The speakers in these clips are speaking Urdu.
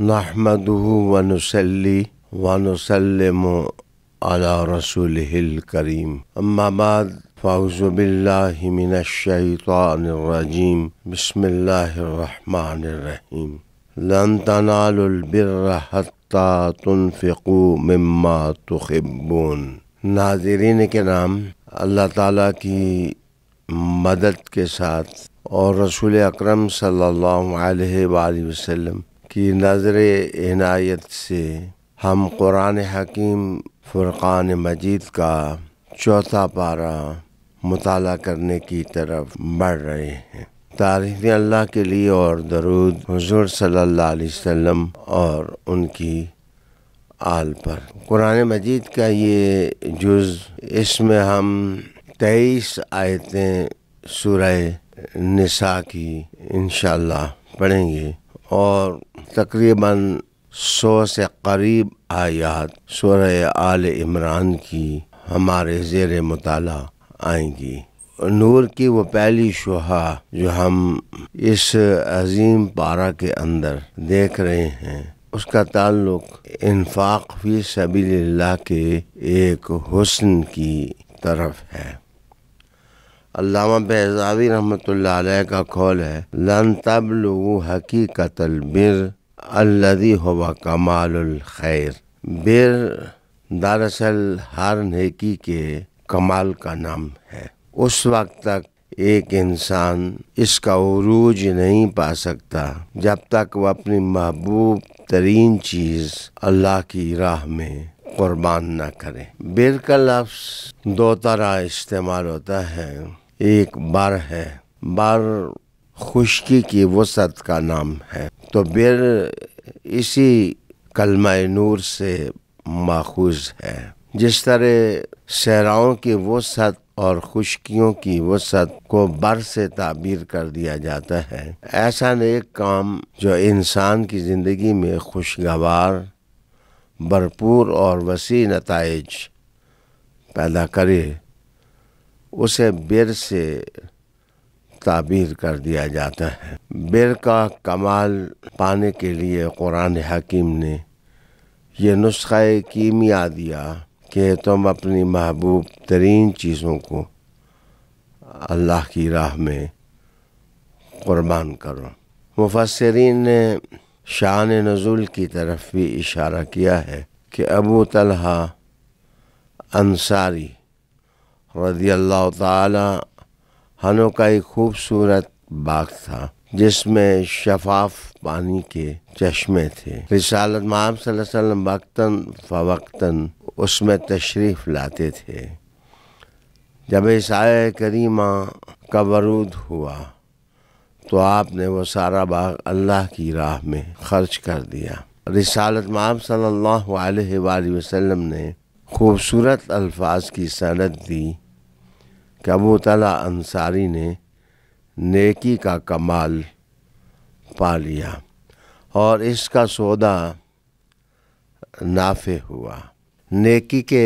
نحمد ون وسلی وَََََََََن السلم وسولى بعد فاؤز بل من الرجیم بسم الرحمٰن الرحيم لنطنبرحطہ تنفقوا مما تخبون ناظرین کے نام اللہ تعالیٰ کی مدد کے ساتھ اور رسول اکرم صلی اللہ علیہ وآلہ وسلم کی نظر عنایت سے ہم قرآن حکیم فرقان مجید کا چوتھا پارہ مطالعہ کرنے کی طرف بڑھ رہے ہیں تاریخ اللہ کے لیے اور درود حضور صلی اللہ علیہ وسلم اور ان کی آل پر قرآن مجید کا یہ جز اس میں ہم تیئیس آیتیں سورہ نساء کی انشاءاللہ پڑھیں گے اور تقریباً سو سے قریب آیات سورہ آل عمران کی ہمارے زیر مطالعہ آئیں گی نور کی وہ پہلی شحہ جو ہم اس عظیم پارہ کے اندر دیکھ رہے ہیں اس کا تعلق انفاق فی سبیل اللہ کے ایک حسن کی طرف ہے علامہ بیضاوی رحمۃ اللہ علیہ کا کھول ہے لن تب الدی ہوا کمال الخیر بر دراصل ہر نیکی کے کمال کا نام ہے اس وقت تک ایک انسان اس کا عروج نہیں پا سکتا جب تک وہ اپنی محبوب ترین چیز اللہ کی راہ میں قربان نہ کرے بیر کا لفظ دو طرح استعمال ہوتا ہے ایک بار ہے بار خشکی کی وسعت کا نام ہے تو بیر اسی کلمہ نور سے ماخوذ ہے جس طرح صحراؤں کی وسعت اور خشکیوں کی وسعت کو بر سے تعبیر کر دیا جاتا ہے ایسا نیک کام جو انسان کی زندگی میں خوشگوار بھرپور اور وسیع نتائج پیدا کرے اسے بر سے تعبیر کر دیا جاتا ہے بر کا کمال پانے کے لیے قرآن حکیم نے یہ نسخہ کیمیا دیا کہ تم اپنی محبوب ترین چیزوں کو اللہ کی راہ میں قربان کرو مفسرین نے شان نزول کی طرف بھی اشارہ کیا ہے کہ ابو طلحہ انصاری رضی اللہ تعالی ہنو کا ایک خوبصورت باغ تھا جس میں شفاف پانی کے چشمے تھے رسالت محمد صلی اللہ علیہ وسلم وقتاً فوقتاً اس میں تشریف لاتے تھے جب عیسائے کریمہ کا ورود ہوا تو آپ نے وہ سارا باغ اللہ کی راہ میں خرچ کر دیا رسالت محمد صلی اللہ علیہ وآلہ وسلم نے خوبصورت الفاظ کی سند دی کہ ابو تعلیٰ انصاری نے نیکی کا کمال پا لیا اور اس کا سودا نافع ہوا نیکی کے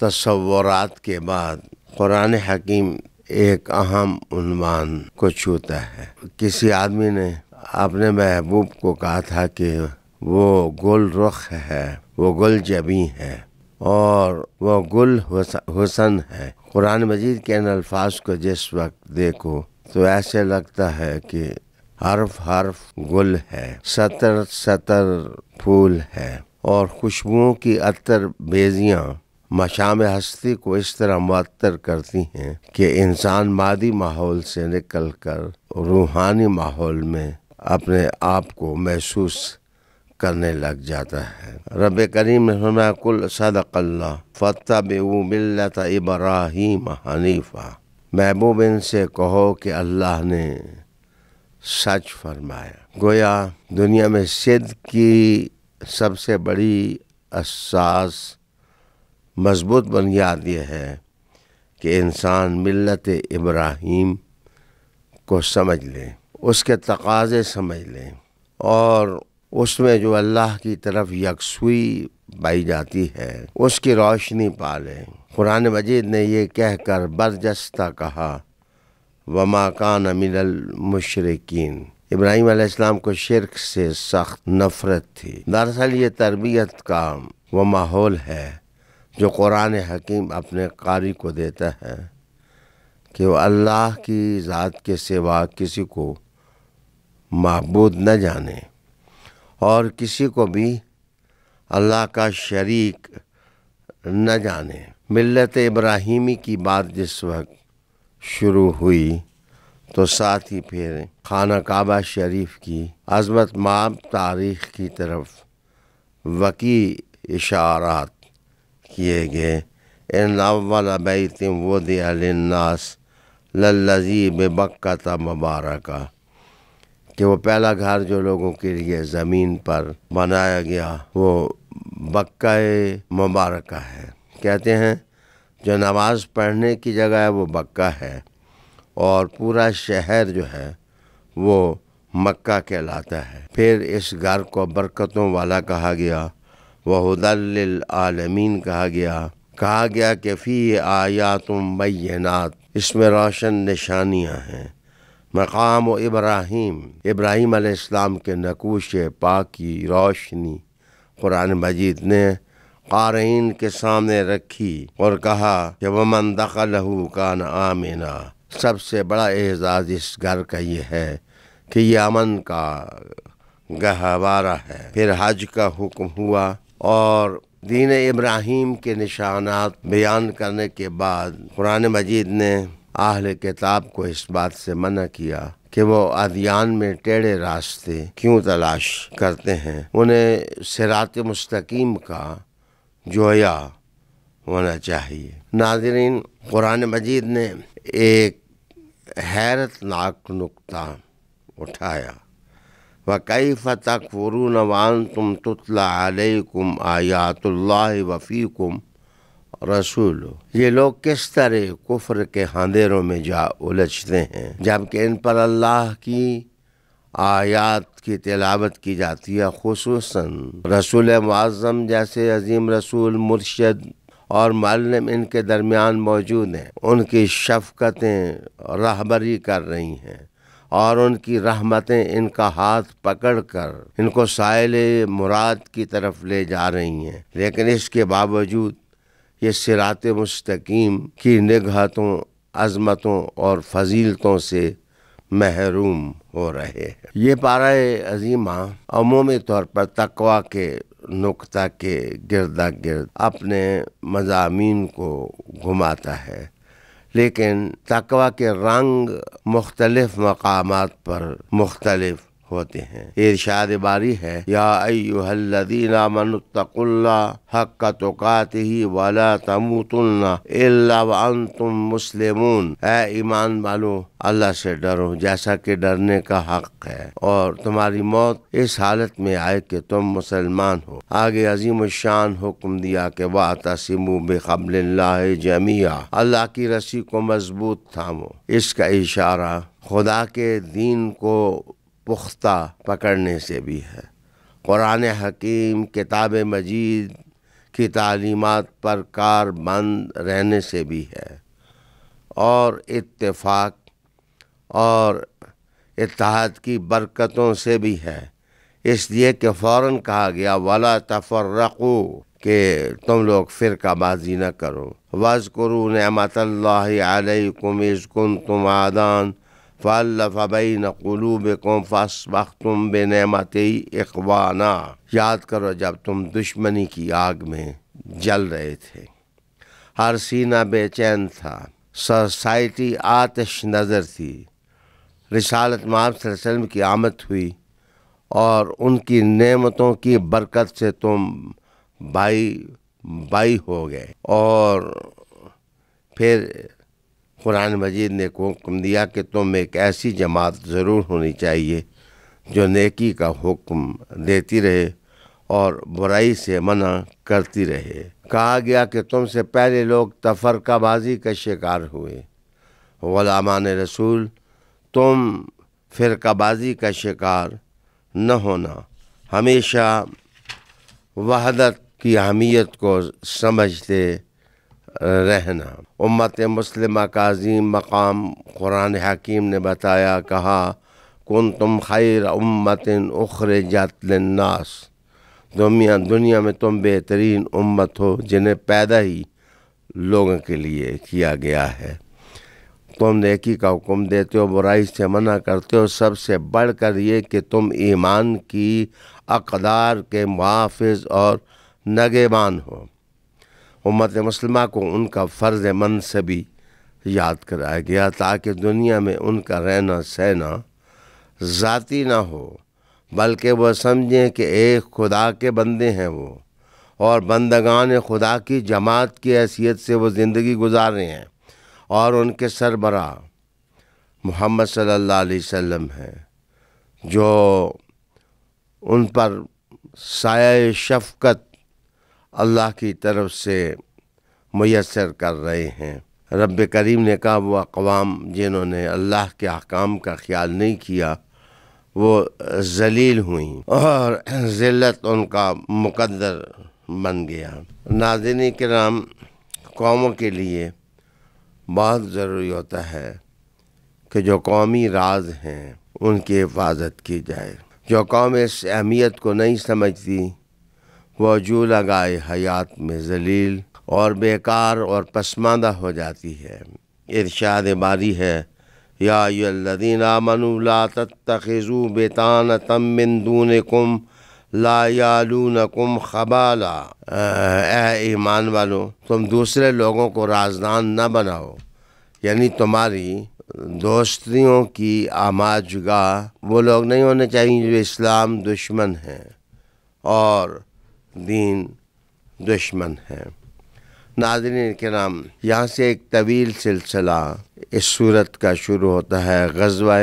تصورات کے بعد قرآن حکیم ایک اہم عنوان کو چھوتا ہے کسی آدمی نے اپنے محبوب کو کہا تھا کہ وہ گل رخ ہے وہ گل جبی ہے اور وہ گل حسن ہے قرآن مجید کے ان الفاظ کو جس وقت دیکھو تو ایسے لگتا ہے کہ حرف حرف گل ہے سطر سطر پھول ہے اور خوشبوؤں کی عطر بیزیاں مشام ہستی کو اس طرح معطر کرتی ہیں کہ انسان مادی ماحول سے نکل کر روحانی ماحول میں اپنے آپ کو محسوس کرنے لگ جاتا ہے رب کریم کریما کل صدق اللہ فتح بلت ملت ابراہیم حنیفہ محبوب ان سے کہو کہ اللہ نے سچ فرمایا گویا دنیا میں سیدھ کی سب سے بڑی اساس مضبوط بنیاد یہ ہے کہ انسان ملت ابراہیم کو سمجھ لے اس کے تقاضے سمجھ لیں اور اس میں جو اللہ کی طرف یکسوئی پائی جاتی ہے اس کی روشنی پا لیں قرآن مجید نے یہ کہہ کر برجستہ کہا وما کان امین المشرقین ابراہیم علیہ السلام کو شرک سے سخت نفرت تھی دراصل یہ تربیت کا وہ ماحول ہے جو قرآن حکیم اپنے قاری کو دیتا ہے کہ وہ اللہ کی ذات کے سوا کسی کو معبود نہ جانے اور کسی کو بھی اللہ کا شریک نہ جانے ملت ابراہیمی کی بات جس وقت شروع ہوئی تو ساتھ ہی پھر خانہ کعبہ شریف کی عظمت ماب تاریخ کی طرف وقی اشارات کیے گئے ان اول بیت وہ للناس للزی ببکت مبارکہ کہ وہ پہلا گھر جو لوگوں کے لیے زمین پر بنایا گیا وہ بکہ مبارکہ ہے کہتے ہیں جو نماز پڑھنے کی جگہ ہے وہ بکہ ہے اور پورا شہر جو ہے وہ مکہ کہلاتا ہے پھر اس گھر کو برکتوں والا کہا گیا وہ حدمین کہا گیا کہا گیا کہ فی آیا تم اس میں روشن نشانیاں ہیں مقام و ابراہیم ابراہیم علیہ السلام کے پاک پاکی روشنی قرآن مجید نے قارئین کے سامنے رکھی اور کہا کہ من دخل حوق کان آمینا سب سے بڑا اعزاز اس گھر کا یہ ہے کہ یہ امن کا گہوارہ ہے پھر حج کا حکم ہوا اور دین ابراہیم کے نشانات بیان کرنے کے بعد قرآن مجید نے آہل کتاب کو اس بات سے منع کیا کہ وہ ادیان میں ٹیڑے راستے کیوں تلاش کرتے ہیں انہیں سرات مستقیم کا جویا ہونا چاہیے ناظرین قرآن مجید نے ایک حیرت ناک نقطہ اٹھایا فتح وان تم تطلا علیہ کم آیات اللہ کم رسول یہ لوگ کس طرح کفر کے ہاندیروں میں جا الجھتے ہیں جبکہ ان پر اللہ کی آیات کی تلاوت کی جاتی ہے خصوصاً رسول معظم جیسے عظیم رسول مرشد اور معلم ان کے درمیان موجود ہیں ان کی شفقتیں رہبری کر رہی ہیں اور ان کی رحمتیں ان کا ہاتھ پکڑ کر ان کو سائل مراد کی طرف لے جا رہی ہیں لیکن اس کے باوجود یہ سرات مستقیم کی نگہتوں عظمتوں اور فضیلتوں سے محروم ہو رہے ہیں یہ پارہ عظیمہ عمومی طور پر تقوا کے نقطہ کے گردا گرد اپنے مضامین کو گھماتا ہے لیکن تقوا کے رنگ مختلف مقامات پر مختلف ہوتے ہیں ارشاد باری ہے یا ایوہ الذین اللہ حق ولا تموتن الا وانتم مسلمون اے ایمان بالو اللہ سے ڈرو جیسا کہ ڈرنے کا حق ہے اور تمہاری موت اس حالت میں آئے کہ تم مسلمان ہو آگے عظیم الشان حکم دیا کہ وا تسیم بے اللہ جمیا اللہ کی رسی کو مضبوط تھامو اس کا اشارہ خدا کے دین کو پختہ پکڑنے سے بھی ہے قرآن حکیم کتاب مجید کی تعلیمات پر کار بند رہنے سے بھی ہے اور اتفاق اور اتحاد کی برکتوں سے بھی ہے اس لیے کہ فوراً کہا گیا ولا تفر کہ تم لوگ فرقہ بازی نہ کرو وز کرو نعمت اللہ علیہ کم از کن آدان فالف بین قلوب نقولو بے قوم تم بے نعمت اقوانہ یاد کرو جب تم دشمنی کی آگ میں جل رہے تھے ہر سینہ بے چین تھا سوسائٹی آتش نظر تھی رسالت صلی اللہ علیہ وسلم کی آمد ہوئی اور ان کی نعمتوں کی برکت سے تم بھائی بائی ہو گئے اور پھر قرآن مجید نے حکم دیا کہ تم ایک ایسی جماعت ضرور ہونی چاہیے جو نیکی کا حکم دیتی رہے اور برائی سے منع کرتی رہے کہا گیا کہ تم سے پہلے لوگ تفرقہ بازی کا شکار ہوئے غلامہ رسول تم فرقہ بازی کا شکار نہ ہونا ہمیشہ وحدت کی اہمیت کو سمجھتے رہنا امت مسلمہ کا عظیم مقام قرآن حکیم نے بتایا کہا کن تم خیر امتن اخر جات دنیا میں تم بہترین امت ہو جنہیں پیدا ہی لوگوں کے لیے کیا گیا ہے تم نیکی کا حکم دیتے ہو برائی سے منع کرتے ہو سب سے بڑھ کر یہ کہ تم ایمان کی اقدار کے محافظ اور نگبان ہو امت مسلمہ کو ان کا فرض منصبی یاد کرایا گیا تاکہ دنیا میں ان کا رہنا سہنا ذاتی نہ ہو بلکہ وہ سمجھیں کہ ایک خدا کے بندے ہیں وہ اور بندگان خدا کی جماعت کی حیثیت سے وہ زندگی گزار رہے ہیں اور ان کے سربراہ محمد صلی اللہ علیہ وسلم ہیں جو ان پر سایہ شفقت اللہ کی طرف سے میسر کر رہے ہیں رب کریم نے کہا وہ اقوام جنہوں نے اللہ کے احکام کا خیال نہیں کیا وہ ذلیل ہوئیں اور ذلت ان کا مقدر بن گیا ناظرین کرام قوموں کے لیے بہت ضروری ہوتا ہے کہ جو قومی راز ہیں ان کی حفاظت کی جائے جو قوم اس اہمیت کو نہیں سمجھتی وہ جو لگائے حیات میں ذلیل اور بیکار اور پسماندہ ہو جاتی ہے ارشاد باری ہے یا آمنوا لا تتخذوا بیتان تم من دونکم لا یالونکم خبالا اے ایمان والو تم دوسرے لوگوں کو رازدان نہ بناؤ یعنی تمہاری دوستیوں کی گاہ وہ لوگ نہیں ہونے چاہیے جو اسلام دشمن ہیں اور دین دشمن ہے ناظرین کے نام یہاں سے ایک طویل سلسلہ اس صورت کا شروع ہوتا ہے غزوہ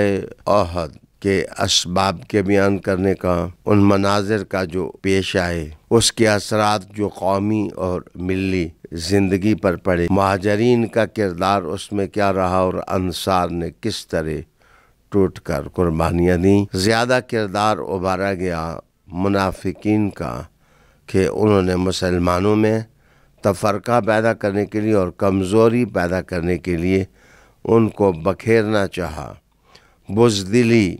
عہد کے اسباب کے بیان کرنے کا ان مناظر کا جو پیش آئے اس کے اثرات جو قومی اور ملی زندگی پر پڑے مہاجرین کا کردار اس میں کیا رہا اور انصار نے کس طرح ٹوٹ کر قربانیاں دیں زیادہ کردار ابھارا گیا منافقین کا کہ انہوں نے مسلمانوں میں تفرقہ پیدا کرنے کے لیے اور کمزوری پیدا کرنے کے لیے ان کو بکھیرنا چاہا بزدلی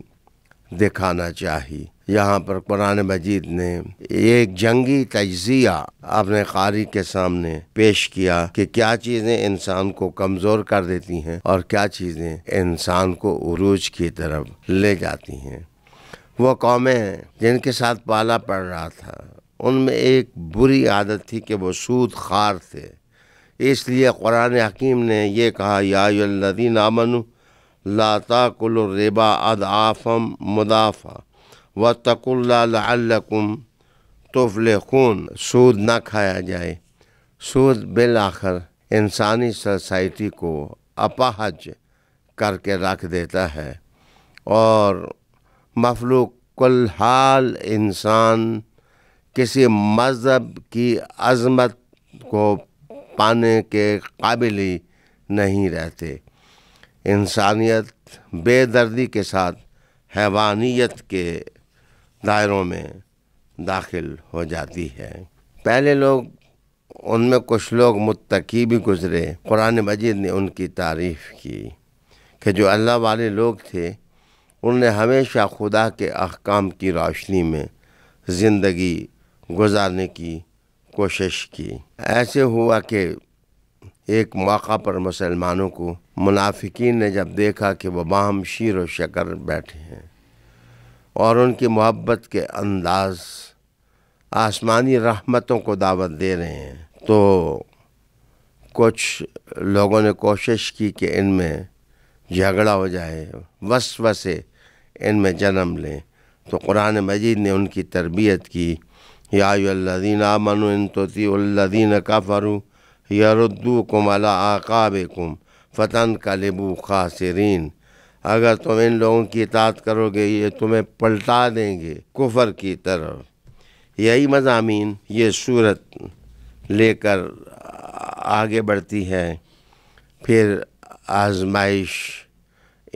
دکھانا چاہی یہاں پر قرآن مجید نے ایک جنگی تجزیہ اپنے قاری کے سامنے پیش کیا کہ کیا چیزیں انسان کو کمزور کر دیتی ہیں اور کیا چیزیں انسان کو عروج کی طرف لے جاتی ہیں وہ قومیں جن کے ساتھ پالا پڑ رہا تھا ان میں ایک بری عادت تھی کہ وہ سود خار تھے اس لیے قرآن حکیم نے یہ کہا یا یادین امن لتا اد آفم مدافع و تق اللہ تفل خون سود نہ کھایا جائے سود بالآخر انسانی سوسائٹی کو اپاہج کر کے رکھ دیتا ہے اور مفلوق کل حال انسان کسی مذہب کی عظمت کو پانے کے قابل ہی نہیں رہتے انسانیت بے دردی کے ساتھ حیوانیت کے دائروں میں داخل ہو جاتی ہے پہلے لوگ ان میں کچھ لوگ متقی بھی گزرے قرآن مجید نے ان کی تعریف کی کہ جو اللہ والے لوگ تھے انہوں نے ہمیشہ خدا کے احکام کی روشنی میں زندگی گزارنے کی کوشش کی ایسے ہوا کہ ایک موقع پر مسلمانوں کو منافقین نے جب دیکھا کہ وہ باہم شیر و شکر بیٹھے ہیں اور ان کی محبت کے انداز آسمانی رحمتوں کو دعوت دے رہے ہیں تو کچھ لوگوں نے کوشش کی کہ ان میں جھگڑا ہو جائے وسوسے ان میں جنم لیں تو قرآن مجید نے ان کی تربیت کی یا اللہ دین آ منتوطی اللہ دین کا فروح یا ردو کم خاسرین اگر تم ان لوگوں کی اطاعت کرو گے یہ تمہیں پلٹا دیں گے کفر کی طرف یہی مضامین یہ صورت لے کر آگے بڑھتی ہے پھر آزمائش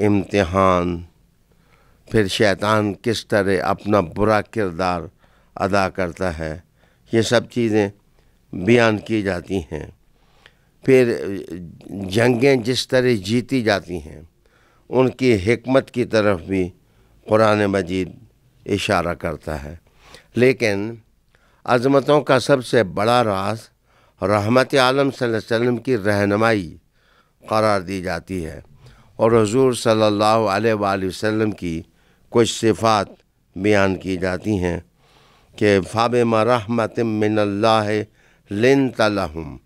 امتحان پھر شیطان کس طرح اپنا برا کردار ادا کرتا ہے یہ سب چیزیں بیان کی جاتی ہیں پھر جنگیں جس طرح جیتی جاتی ہیں ان کی حکمت کی طرف بھی قرآن مجید اشارہ کرتا ہے لیکن عظمتوں کا سب سے بڑا راز رحمت عالم صلی اللہ علیہ وسلم کی رہنمائی قرار دی جاتی ہے اور حضور صلی اللہ علیہ وآلہ وسلم کی کچھ صفات بیان کی جاتی ہیں کہ من اللہ لن تلہم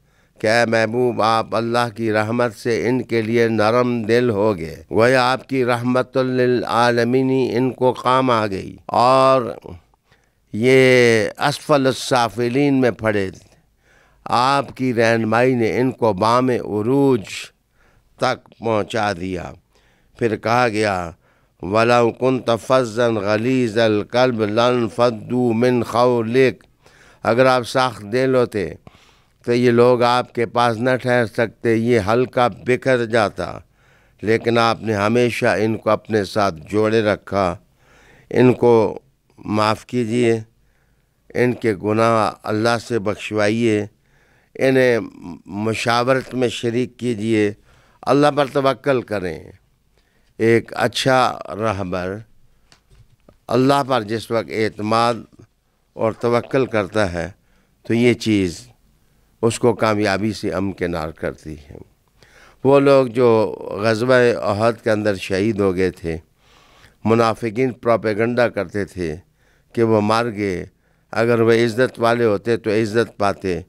کہ اے محبوب آپ اللہ کی رحمت سے ان کے لیے نرم دل ہو گئے وہ آپ کی رحمت للعالمینی ان کو کام آ گئی اور یہ اسفل السافلین میں پھڑے آپ کی رہنمائی نے ان کو بام عروج تک پہنچا دیا پھر کہا گیا ولاؤ کن فدو من خولک اگر آپ ساخت دے لوتے تو یہ لوگ آپ کے پاس نہ ٹھہر سکتے یہ ہلکا بکھر جاتا لیکن آپ نے ہمیشہ ان کو اپنے ساتھ جوڑے رکھا ان کو معاف کیجیے ان کے گناہ اللہ سے بخشوائیے انہیں مشاورت میں شریک کیجیے اللہ پر توکل کریں ایک اچھا رہبر اللہ پر جس وقت اعتماد اور توکل کرتا ہے تو یہ چیز اس کو کامیابی سے امکنار کرتی ہے وہ لوگ جو غزوہ احد کے اندر شہید ہو گئے تھے منافقین پراپیگنڈا کرتے تھے کہ وہ مار گئے اگر وہ عزت والے ہوتے تو عزت پاتے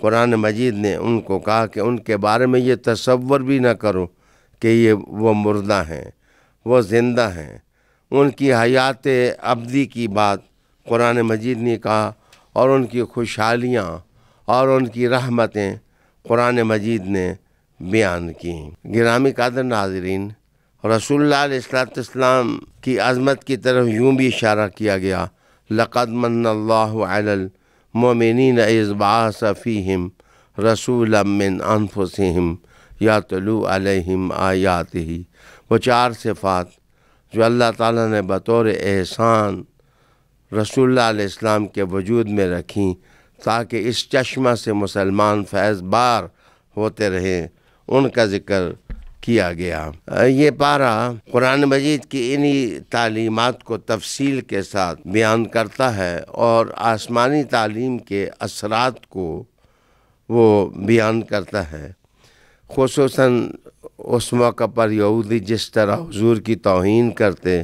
قرآن مجید نے ان کو کہا کہ ان کے بارے میں یہ تصور بھی نہ کروں کہ یہ وہ مردہ ہیں وہ زندہ ہیں ان کی حیات ابدی کی بات قرآن مجید نے کہا اور ان کی خوشحالیاں اور ان کی رحمتیں قرآن مجید نے بیان کی گرامی قادر ناظرین رسول اللہ علیہ اسلام کی عظمت کی طرف یوں بھی اشارہ کیا گیا لقد من اللّہ علمین اصبا صفی ہم رسول من انفسہم یا طلوع علیہم آیات ہی وہ چار صفات جو اللہ تعالیٰ نے بطور احسان رسول اللہ علیہ السلام کے وجود میں رکھیں تاکہ اس چشمہ سے مسلمان فیض بار ہوتے رہیں ان کا ذکر کیا گیا یہ پارہ قرآن مجید کی انہی تعلیمات کو تفصیل کے ساتھ بیان کرتا ہے اور آسمانی تعلیم کے اثرات کو وہ بیان کرتا ہے خصوصاً اس موقع پر یہودی جس طرح حضور کی توہین کرتے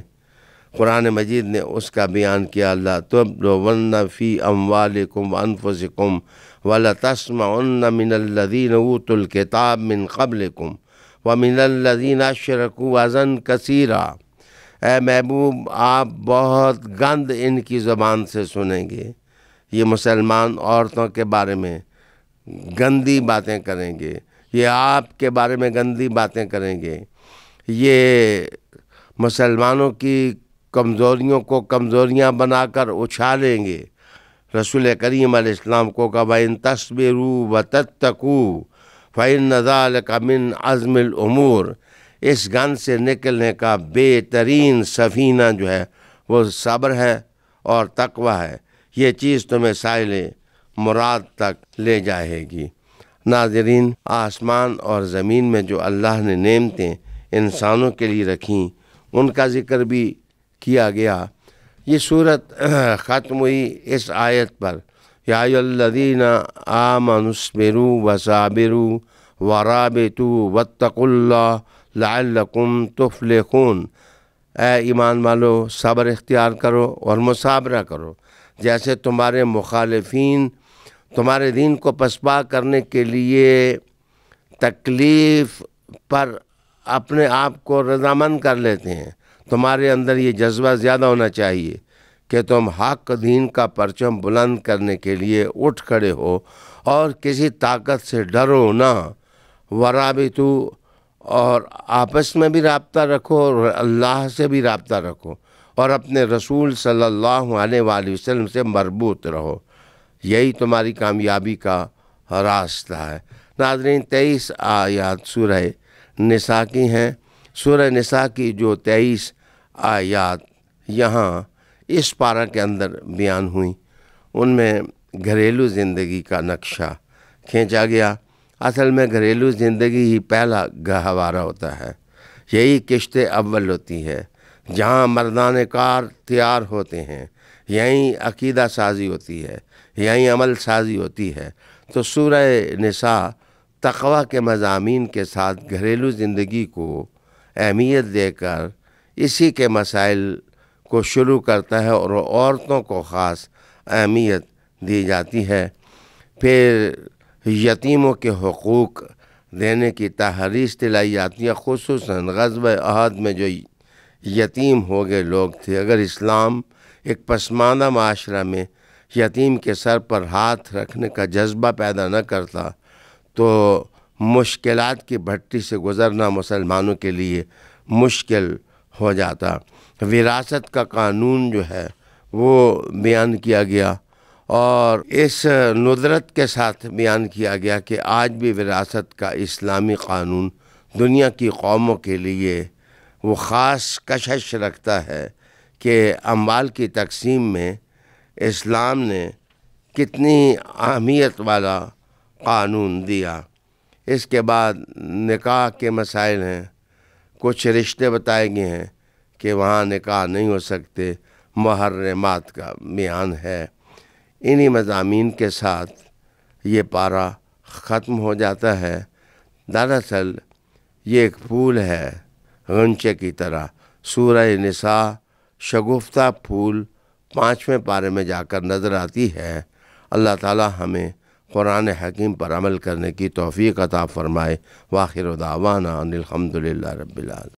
قرآن مجید نے اس کا بیان کیا اللہ تب ون فی ام والم لکم و انف ذکم من الدین اوت الکتاب من قبل کم و من الدین شرک وزن کثیرہ اے محبوب آپ بہت گند ان کی زبان سے سنیں گے یہ مسلمان عورتوں کے بارے میں گندی باتیں کریں گے یہ آپ کے بارے میں گندی باتیں کریں گے یہ مسلمانوں کی کمزوریوں کو کمزوریاں بنا کر اچھالیں گے رسول کریم علیہ السلام کو تصبر و رو بتو فعین نظال من عظم العمور اس گن سے نکلنے کا بہترین سفینہ جو ہے وہ صبر ہے اور تقوی ہے یہ چیز تمہیں سائل مراد تک لے جائے گی ناظرین آسمان اور زمین میں جو اللہ نے نعمتیں انسانوں کے لیے رکھیں ان کا ذکر بھی کیا گیا یہ صورت ختم ہوئی اس آیت پر یا الدین آ منسبرو صابر و رابطو وطق اللہ لعلکم تفلحون اے ایمان والو صبر اختیار کرو اور مصابرہ کرو جیسے تمہارے مخالفین تمہارے دین کو پسپا کرنے کے لیے تکلیف پر اپنے آپ کو رضامند کر لیتے ہیں تمہارے اندر یہ جذبہ زیادہ ہونا چاہیے کہ تم حق دین کا پرچم بلند کرنے کے لیے اٹھ کھڑے ہو اور کسی طاقت سے ڈرو نہ ورابطو اور آپس میں بھی رابطہ رکھو اور اللہ سے بھی رابطہ رکھو اور اپنے رسول صلی اللہ علیہ وسلم سے مربوط رہو یہی تمہاری کامیابی کا راستہ ہے ناظرین تیئیس آیات سورہ نسا کی ہیں سورہ نسا کی جو تیئیس آیات یہاں اس پارہ کے اندر بیان ہوئیں ان میں گھریلو زندگی کا نقشہ کھینچا گیا اصل میں گھریلو زندگی ہی پہلا گہوارہ ہوتا ہے یہی کشت اول ہوتی ہے جہاں مردان کار تیار ہوتے ہیں یہی عقیدہ سازی ہوتی ہے یعنی عمل سازی ہوتی ہے تو سورہ نساء تقوی کے مضامین کے ساتھ گھریلو زندگی کو اہمیت دے کر اسی کے مسائل کو شروع کرتا ہے اور عورتوں کو خاص اہمیت دی جاتی ہے پھر یتیموں کے حقوق دینے کی تحریش دلائی جاتی ہے خصوصاً غزب عہد میں جو یتیم ہو گئے لوگ تھے اگر اسلام ایک پسماندہ معاشرہ میں یتیم کے سر پر ہاتھ رکھنے کا جذبہ پیدا نہ کرتا تو مشکلات کی بھٹی سے گزرنا مسلمانوں کے لیے مشکل ہو جاتا وراثت کا قانون جو ہے وہ بیان کیا گیا اور اس ندرت کے ساتھ بیان کیا گیا کہ آج بھی وراثت کا اسلامی قانون دنیا کی قوموں کے لیے وہ خاص کشش رکھتا ہے کہ اموال کی تقسیم میں اسلام نے کتنی اہمیت والا قانون دیا اس کے بعد نکاح کے مسائل ہیں کچھ رشتے بتائے گئے ہیں کہ وہاں نکاح نہیں ہو سکتے محرمات کا بیان ہے انہی مضامین کے ساتھ یہ پارا ختم ہو جاتا ہے دراصل یہ ایک پھول ہے غنچے کی طرح سورہ نساء شگفتہ پھول پانچویں پارے میں جا کر نظر آتی ہے اللہ تعالی ہمیں قرآن حکیم پر عمل کرنے کی توفیق عطا فرمائے دعوانا ان الحمد للہ رب العالمین